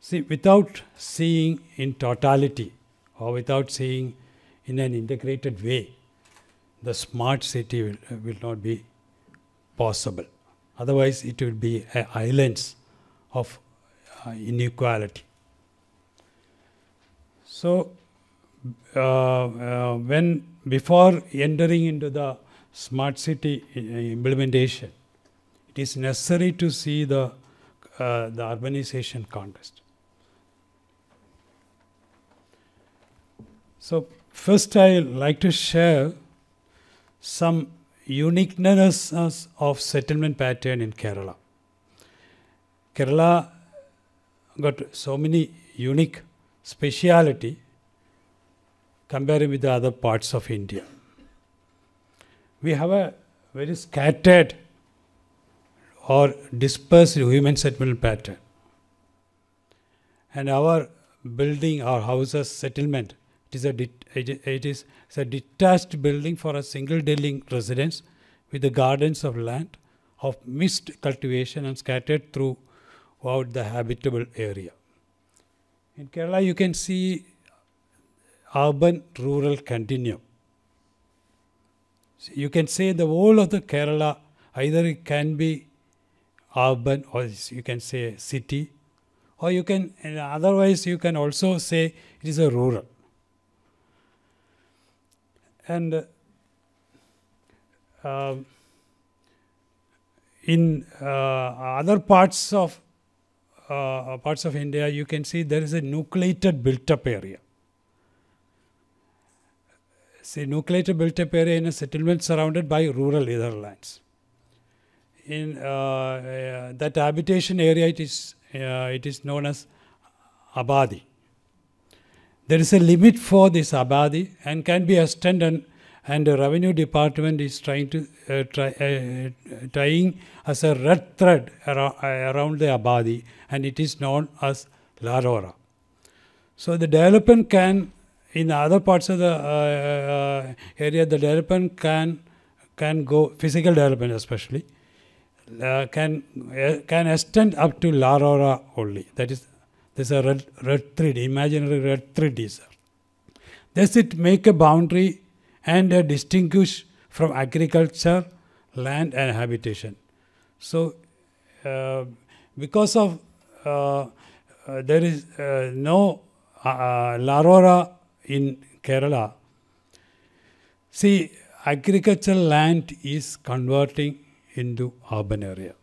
See, without seeing in totality or without seeing in an integrated way, the smart city will, uh, will not be possible. Otherwise, it will be islands of uh, inequality. So, uh, uh, when before entering into the smart city implementation, it is necessary to see the, the urbanization context. So, first I like to share some uniqueness of settlement pattern in Kerala. Kerala got so many unique speciality comparing with the other parts of India. We have a very scattered or dispersed human settlement pattern. And our building, our houses, settlement it is a, it is a detached building for a single dwelling residence with the gardens of land of mixed cultivation and scattered throughout the habitable area. In Kerala, you can see urban rural continuum. So you can say the whole of the Kerala either it can be urban or you can say city or you can otherwise you can also say it is a rural and uh, um, in uh, other parts of uh, parts of India, you can see there is a nucleated built-up area. See, nucleated built-up area in a settlement surrounded by rural lands. In uh, uh, that habitation area, it is uh, it is known as abadi. There is a limit for this abadi and can be extended and, and the revenue department is trying to uh, try, uh, tying as a red thread uh, around, the abadi and it is known as larora. So the development can, in other parts of the uh, uh, area, the development can can go physical development especially uh, can uh, can extend up to larora only. That is there's a red, red thread, imaginary red thread is there. Thus it make a boundary and distinguish from agriculture, land and habitation. So uh, because of uh, uh there is uh, no uh, larora in Kerala, see agricultural land is converting into urban area.